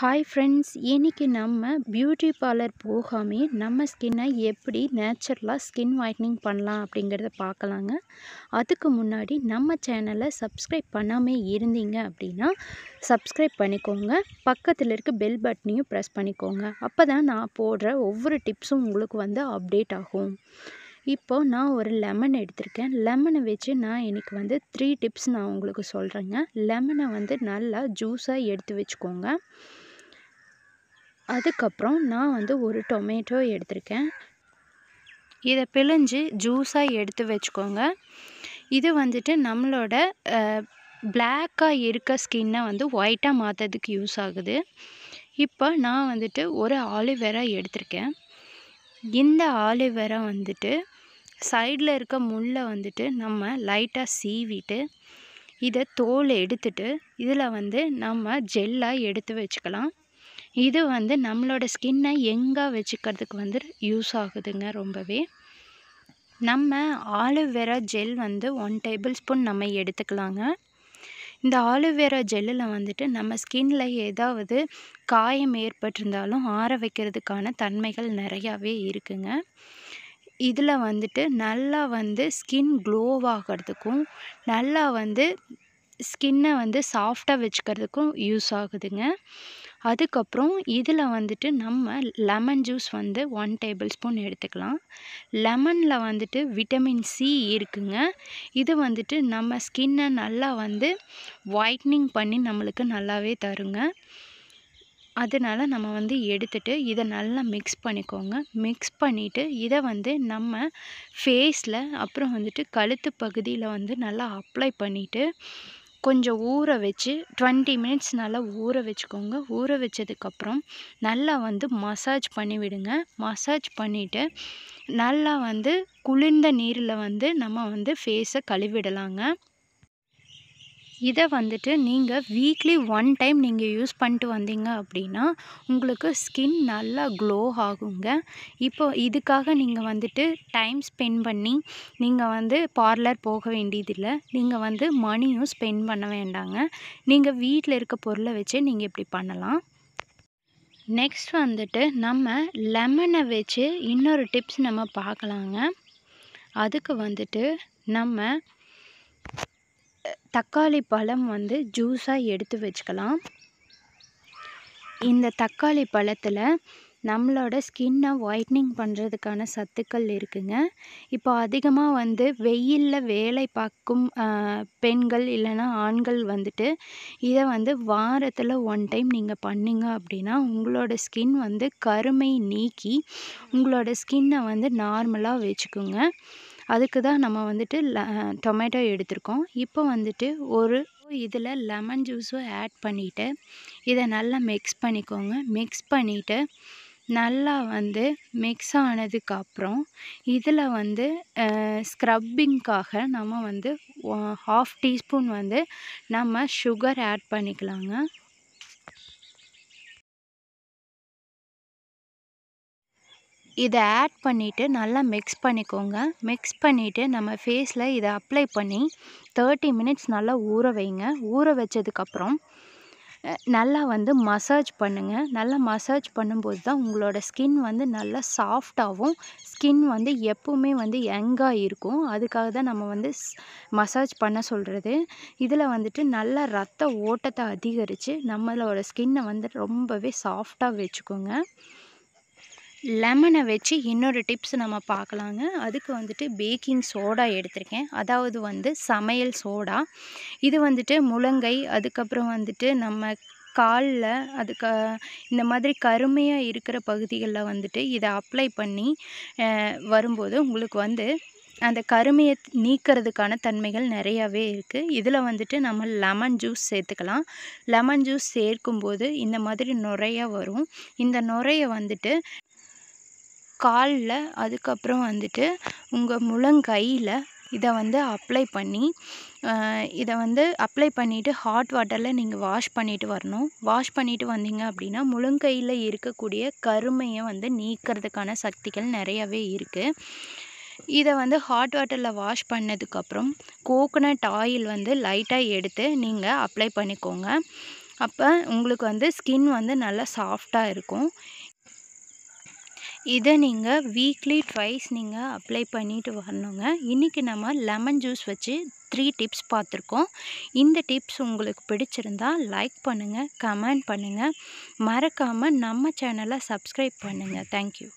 hi friends இன்றைக்கி நம்ம beauty parlour போகாமே நம்ம ஸ்கின்னை எப்படி நேச்சுரலாக ஸ்கின் ஒயிட்னிங் பண்ணலாம் அப்படிங்கிறத பார்க்கலாங்க அதுக்கு முன்னாடி நம்ம சேனலை சப்ஸ்கிரைப் பண்ணாமல் இருந்தீங்க அப்படின்னா சப்ஸ்கிரைப் பண்ணிக்கோங்க பக்கத்தில் இருக்க பெல் பட்டனையும் ப்ரெஸ் பண்ணிக்கோங்க அப்போ தான் நான் போடுற ஒவ்வொரு டிப்ஸும் உங்களுக்கு வந்து அப்டேட் ஆகும் இப்போ நான் ஒரு லெமன் எடுத்திருக்கேன் லெமனை வச்சு நான் இன்றைக்கி வந்து த்ரீ டிப்ஸ் நான் உங்களுக்கு சொல்கிறேங்க லெமனை வந்து நல்லா ஜூஸாக எடுத்து வச்சுக்கோங்க அதுக்கப்புறம் நான் வந்து ஒரு டொமேட்டோ எடுத்திருக்கேன் இதை பிழிஞ்சு ஜூஸாக எடுத்து வச்சுக்கோங்க இது வந்துட்டு நம்மளோட பிளாக்காக இருக்க ஸ்கின்னை வந்து ஒயிட்டாக மாற்றுறதுக்கு யூஸ் ஆகுது இப்போ நான் வந்துட்டு ஒரு ஆலிவேரா எடுத்திருக்கேன் இந்த ஆலிவேரா வந்துட்டு சைடில் இருக்க முள்ளை வந்துட்டு நம்ம லைட்டாக சீவிட்டு இதை தோல் எடுத்துட்டு இதில் வந்து நம்ம ஜெல்லாக எடுத்து வச்சுக்கலாம் இது வந்து நம்மளோட ஸ்கின்னை எங்கே வச்சுக்கிறதுக்கு வந்து யூஸ் ஆகுதுங்க ரொம்பவே நம்ம ஆலுவேரா ஜெல் வந்து ஒன் டேபிள் ஸ்பூன் நம்ம எடுத்துக்கலாங்க இந்த ஆலுவேரா ஜெல்லில் வந்துட்டு நம்ம ஸ்கின்ல ஏதாவது காயம் ஏற்பட்டிருந்தாலும் ஆற வைக்கிறதுக்கான தன்மைகள் நிறையாவே இருக்குங்க இதில் வந்துட்டு நல்லா வந்து ஸ்கின் க்ளோவாகிறதுக்கும் நல்லா வந்து ஸ்கின்னை வந்து சாஃப்டாக வச்சுக்கிறதுக்கும் யூஸ் ஆகுதுங்க அதுக்கப்புறம் இதில் வந்துட்டு நம்ம லெமன் ஜூஸ் வந்து ஒன் டேபிள் ஸ்பூன் எடுத்துக்கலாம் லெமனில் வந்துட்டு விட்டமின் சி இருக்குங்க இது வந்துட்டு நம்ம ஸ்கின்னை நல்லா வந்து ஒயிட்னிங் பண்ணி நம்மளுக்கு நல்லாவே தருங்க அதனால் நம்ம வந்து எடுத்துகிட்டு இதை நல்லா மிக்ஸ் பண்ணிக்கோங்க மிக்ஸ் பண்ணிவிட்டு இதை வந்து நம்ம ஃபேஸில் அப்புறம் வந்துட்டு கழுத்து பகுதியில் வந்து நல்லா அப்ளை பண்ணிவிட்டு கொஞ்சம் ஊற வச்சு டுவெண்ட்டி மினிட்ஸ் நல்லா ஊற வச்சுக்கோங்க ஊற வச்சதுக்கப்புறம் நல்லா வந்து மசாஜ் பண்ணிவிடுங்க மசாஜ் பண்ணிவிட்டு நல்லா வந்து குளிர்ந்த நீரில் வந்து நம்ம வந்து ஃபேஸை கழுவிடலாங்க இதை வந்துட்டு நீங்கள் வீக்லி ஒன் டைம் நீங்கள் யூஸ் பண்ணிட்டு வந்தீங்க அப்படின்னா உங்களுக்கு ஸ்கின் நல்லா க்ளோ ஆகுங்க இப்போ இதுக்காக நீங்கள் வந்துட்டு டைம் ஸ்பெண்ட் பண்ணி நீங்கள் வந்து பார்லர் போக வேண்டியதில்லை நீங்கள் வந்து மணியும் ஸ்பெண்ட் பண்ண வேண்டாங்க நீங்கள் வீட்டில் இருக்க பொருளை வச்சு நீங்கள் இப்படி பண்ணலாம் நெக்ஸ்ட் வந்துட்டு நம்ம லெமனை வச்சு இன்னொரு டிப்ஸ் நம்ம பார்க்கலாங்க அதுக்கு வந்துட்டு நம்ம தக்காளி பழம் வந்து ஜூஸாக எடுத்து வச்சுக்கலாம் இந்த தக்காளி பழத்தில் நம்மளோட ஸ்கின்னை ஒயிட்னிங் பண்ணுறதுக்கான சத்துக்கள் இருக்குங்க இப்போ அதிகமாக வந்து வெயிலில் வேலை பார்க்கும் பெண்கள் இல்லைன்னா ஆண்கள் வந்துட்டு இதை வந்து வாரத்தில் ஒன் டைம் நீங்கள் பண்ணிங்க அப்படின்னா உங்களோட ஸ்கின் வந்து கருமை நீக்கி உங்களோட ஸ்கின்னை வந்து நார்மலாக வச்சுக்குங்க அதுக்கு தான் நம்ம வந்துட்டு ல டொமேட்டோ எடுத்திருக்கோம் இப்போ வந்துட்டு ஒரு இதில் லெமன் ஜூஸும் ஆட் பண்ணிவிட்டு இதை நல்லா மிக்ஸ் பண்ணிக்கோங்க மிக்ஸ் பண்ணிவிட்டு நல்லா வந்து மிக்ஸ் ஆனதுக்கப்புறம் இதில் வந்து ஸ்க்ரப்பிங்க்காக நம்ம வந்து ஹாஃப் டீஸ்பூன் வந்து நம்ம சுகர் ஆட் பண்ணிக்கலாங்க இதை ஆட் பண்ணிவிட்டு நல்லா மிக்ஸ் பண்ணிக்கோங்க மிக்ஸ் பண்ணிவிட்டு நம்ம ஃபேஸில் இதை அப்ளை பண்ணி தேர்ட்டி மினிட்ஸ் நல்லா ஊற வைங்க ஊற வச்சதுக்கப்புறம் நல்லா வந்து மசாஜ் பண்ணுங்கள் நல்லா மசாஜ் பண்ணும்போது தான் உங்களோட ஸ்கின் வந்து நல்லா சாஃப்டாகவும் ஸ்கின் வந்து எப்பவுமே வந்து யங்காக இருக்கும் அதுக்காக தான் நம்ம வந்து மசாஜ் பண்ண சொல்கிறது இதில் வந்துட்டு நல்லா ரத்த ஓட்டத்தை அதிகரித்து நம்மளோட ஸ்கின்னை வந்து ரொம்பவே சாஃப்டாக வச்சுக்கோங்க லெமனை வச்சு இன்னொரு டிப்ஸ் நம்ம பார்க்கலாங்க அதுக்கு வந்துட்டு பேக்கிங் சோடா எடுத்திருக்கேன் அதாவது வந்து சமையல் சோடா இது வந்துட்டு முழங்கை அதுக்கப்புறம் வந்துட்டு நம்ம காலில் அதுக்கு இந்த மாதிரி கருமையாக இருக்கிற பகுதிகளில் வந்துட்டு இதை அப்ளை பண்ணி வரும்போது உங்களுக்கு வந்து அந்த கருமையை நீக்கிறதுக்கான தன்மைகள் நிறையாவே இருக்குது இதில் வந்துட்டு நம்ம லெமன் ஜூஸ் சேர்த்துக்கலாம் லெமன் ஜூஸ் சேர்க்கும்போது இந்த மாதிரி நுரையாக வரும் இந்த நுரையை வந்துட்டு காலில் அதுக்கப்புறம் வந்துட்டு உங்கள் முழங்கையில் இதை வந்து அப்ளை பண்ணி இதை வந்து அப்ளை பண்ணிவிட்டு ஹாட் வாட்டரில் நீங்கள் வாஷ் பண்ணிவிட்டு வரணும் வாஷ் பண்ணிவிட்டு வந்தீங்க அப்படின்னா முழங்கையில் இருக்கக்கூடிய கருமையை வந்து நீக்கிறதுக்கான சக்திகள் நிறையவே இருக்குது இதை வந்து ஹாட் வாட்டரில் வாஷ் பண்ணதுக்கப்புறம் கோகோனட் ஆயில் வந்து லைட்டாக எடுத்து நீங்கள் அப்ளை பண்ணிக்கோங்க அப்போ உங்களுக்கு வந்து ஸ்கின் வந்து நல்லா சாஃப்டாக இருக்கும் இதை நீங்கள் வீக்லி ட்வைஸ் நீங்கள் அப்ளை பண்ணிட்டு வரணுங்க இன்றைக்கி நம்ம லெமன் ஜூஸ் வச்சு த்ரீ டிப்ஸ் பார்த்துருக்கோம் இந்த டிப்ஸ் உங்களுக்கு பிடிச்சிருந்தா லைக் பண்ணுங்கள் கமெண்ட் பண்ணுங்கள் மறக்காமல் நம்ம சேனலை சப்ஸ்கிரைப் பண்ணுங்கள் தேங்க்யூ